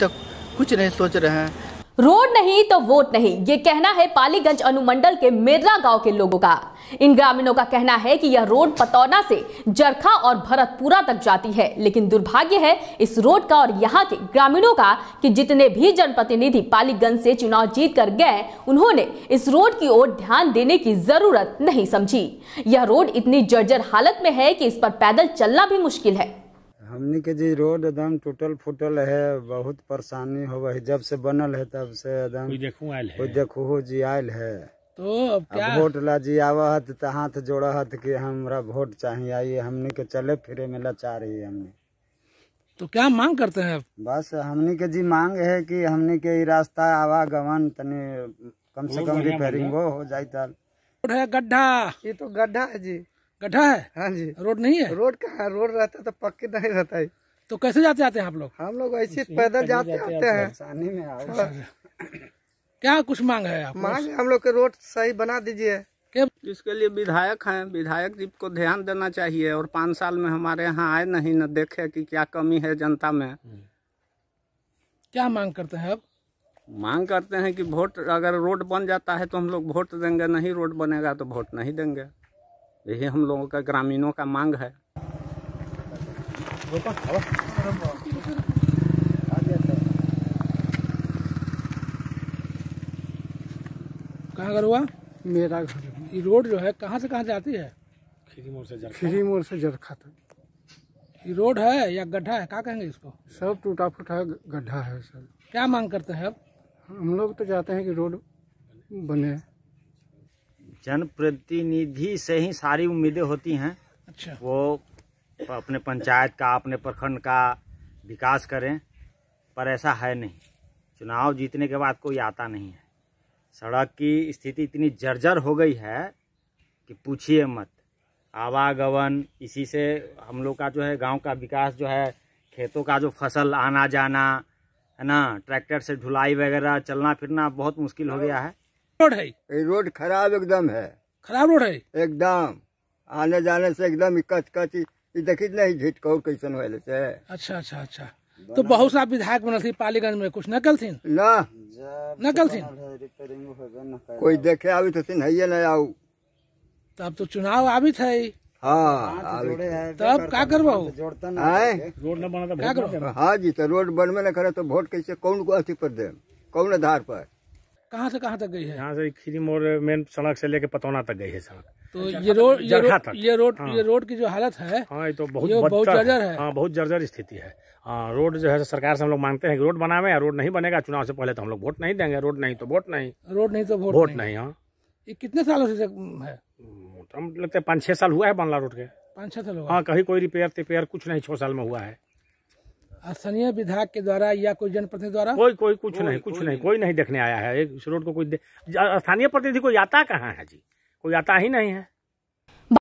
तक कुछ नहीं सोच रहे हैं रोड नहीं तो वोट नहीं ये कहना है पालीगंज अनुमंडल के मेरला गांव के लोगों का इन ग्रामीणों का कहना है कि यह रोड पतौना से जरखा और भरतपुरा तक जाती है लेकिन दुर्भाग्य है इस रोड का और यहाँ के ग्रामीणों का कि जितने भी जनप्रतिनिधि पालीगंज से चुनाव जीत कर गए उन्होंने इस रोड की ओर ध्यान देने की जरूरत नहीं समझी यह रोड इतनी जर्जर हालत में है कि इस पर पैदल चलना भी मुश्किल है हमने के जी रोड एकदम टूटल फूटल है बहुत परेशानी हो है जब से बनल है तब से एकदम कोई देखू आयल जी आयल है तो अब क्या वोट ला जी आवा हत तो हाथ जोड़ा हत कि हमरा वोट चाहिए आइए हमने के चले फिरे में लचा रही है हमने तो क्या मांग करते हैं बस हमने के जी मांग है कि हमने के रास्ता आवागमन तने कम से कम रिपेयरिंग हो जाए तो गड्ढा ये तो गड्ढा है जी गड्ढा है हाँ जी रोड नहीं है रोड कहाँ रोड रहता है तो पक्के नहीं रहता है तो कैसे जाते आते हैं आप लोग हम लोग ऐसे पैदल जाते आते हैं अच्छा। क्या कुछ मांग है आप मांग हम लोग के रोड सही बना दीजिए इसके लिए विधायक हैं विधायक जी को ध्यान देना चाहिए और पाँच साल में हमारे यहाँ आए नहीं न देखे कि क्या कमी है जनता में क्या मांग करते हैं अब मांग करते हैं कि वोट अगर रोड बन जाता है तो हम लोग वोट देंगे नहीं रोड बनेगा तो वोट नहीं देंगे यही हम लोगों का ग्रामीणों का मांग है कहाँ घर हुआ मेरा घर ये रोड जो है कहाँ से कहाँ जाती है खीरी मोड़ से खीरी मोड़ से जरखा तक ये रोड है या गड्ढा है क्या कहेंगे इसको सब टूटा फूटा गड्ढा है सर क्या मांग करते हैं अब हम लोग तो चाहते हैं कि रोड बने जनप्रतिनिधि से ही सारी उम्मीदें होती हैं अच्छा वो अपने पंचायत का अपने प्रखंड का विकास करें पर ऐसा है नहीं चुनाव जीतने के बाद कोई आता नहीं है सड़क की स्थिति इतनी जर्जर हो गई है कि पूछिए मत आवागमन इसी से हम लोग का जो है गांव का विकास जो है खेतों का जो फसल आना जाना है ना ट्रैक्टर से ढुलाई वगैरह चलना फिरना बहुत मुश्किल हो गया है रोड है ये रोड खराब एकदम है खराब रोड है एकदम आने जाने से एकदम कच कच देखी नहीं कौर कैसन हुए से अच्छा अच्छा अच्छा तो बहुत सारा विधायक बनल थी पालीगंज में कुछ नकल थी ना न तो थी कोई देखे आवे तो थी नहीं ना आऊ तब तो चुनाव आवित है हाँ, हाँ तो तब का करबो तो रोड न बना हाँ जी तो रोड बनबे न करे तो वोट कैसे कौन अथी पर दे कौन आधार पर कहाँ से कहाँ तक गई है यहाँ से खीरी मोड़ मेन सड़क से लेके पतौना तक गई है सड़क तो ये रोड ये रोड ये रोड हाँ। ये रोड की जो हालत है हाँ ये तो बहुत ये बहुत जर्जर है हाँ बहुत जर्जर स्थिति है हाँ रोड जो है सरकार से हम लोग मांगते हैं कि रोड बनावे या रोड नहीं बनेगा चुनाव से पहले तो हम लोग वोट नहीं देंगे रोड नहीं तो वोट नहीं रोड नहीं तो वोट नहीं हाँ ये कितने सालों से है तो लगता है पाँच छः साल हुआ है बनला रोड के पाँच छः साल हाँ कहीं कोई रिपेयर तिपेयर कुछ नहीं छः साल में हुआ है स्थानीय विधायक के द्वारा या कोई जनप्रतिनिधि द्वारा कोई कोई कुछ नहीं कुछ नहीं कोई नहीं देखने आया है इस रोड को कोई स्थानीय प्रतिनिधि कोई आता कहाँ है जी कोई आता ही नहीं है